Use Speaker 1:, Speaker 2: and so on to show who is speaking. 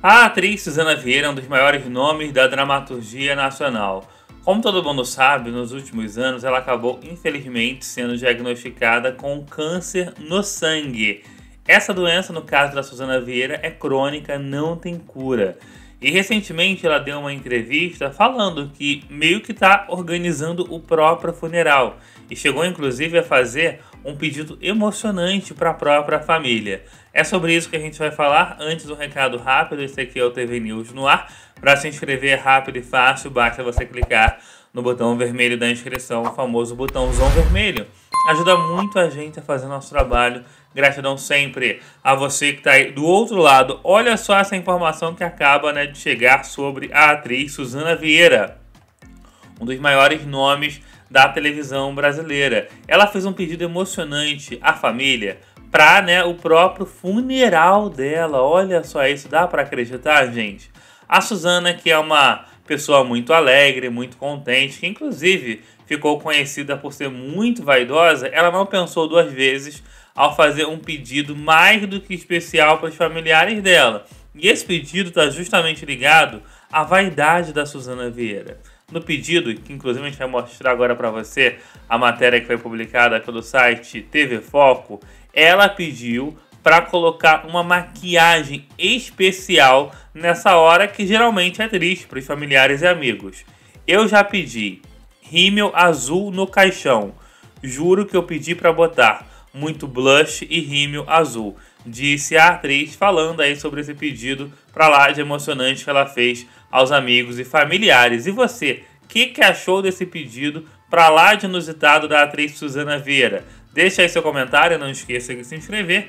Speaker 1: A atriz Suzana Vieira é um dos maiores nomes da dramaturgia nacional. Como todo mundo sabe, nos últimos anos ela acabou infelizmente sendo diagnosticada com câncer no sangue. Essa doença, no caso da Suzana Vieira, é crônica, não tem cura. E recentemente ela deu uma entrevista falando que meio que está organizando o próprio funeral e chegou inclusive a fazer um pedido emocionante para a própria família. É sobre isso que a gente vai falar. Antes, um recado rápido: esse aqui é o TV News no ar. Para se inscrever é rápido e fácil, basta você clicar no botão vermelho da inscrição, o famoso botãozão vermelho ajuda muito a gente a fazer nosso trabalho. Gratidão sempre a você que está aí do outro lado. Olha só essa informação que acaba né, de chegar sobre a atriz Suzana Vieira, um dos maiores nomes da televisão brasileira. Ela fez um pedido emocionante à família para né, o próprio funeral dela. Olha só isso, dá para acreditar, gente? A Suzana, que é uma pessoa muito alegre, muito contente, que inclusive ficou conhecida por ser muito vaidosa, ela não pensou duas vezes ao fazer um pedido mais do que especial para os familiares dela. E esse pedido está justamente ligado à vaidade da Suzana Vieira. No pedido, que inclusive a gente vai mostrar agora para você, a matéria que foi publicada pelo site TV Foco, ela pediu para colocar uma maquiagem especial nessa hora que geralmente é triste para os familiares e amigos. Eu já pedi rímel azul no caixão. Juro que eu pedi para botar muito blush e rímel azul, disse a atriz falando aí sobre esse pedido para lá de emocionante que ela fez aos amigos e familiares. E você, o que, que achou desse pedido para lá de inusitado da atriz Suzana Vieira? Deixe aí seu comentário, não esqueça de se inscrever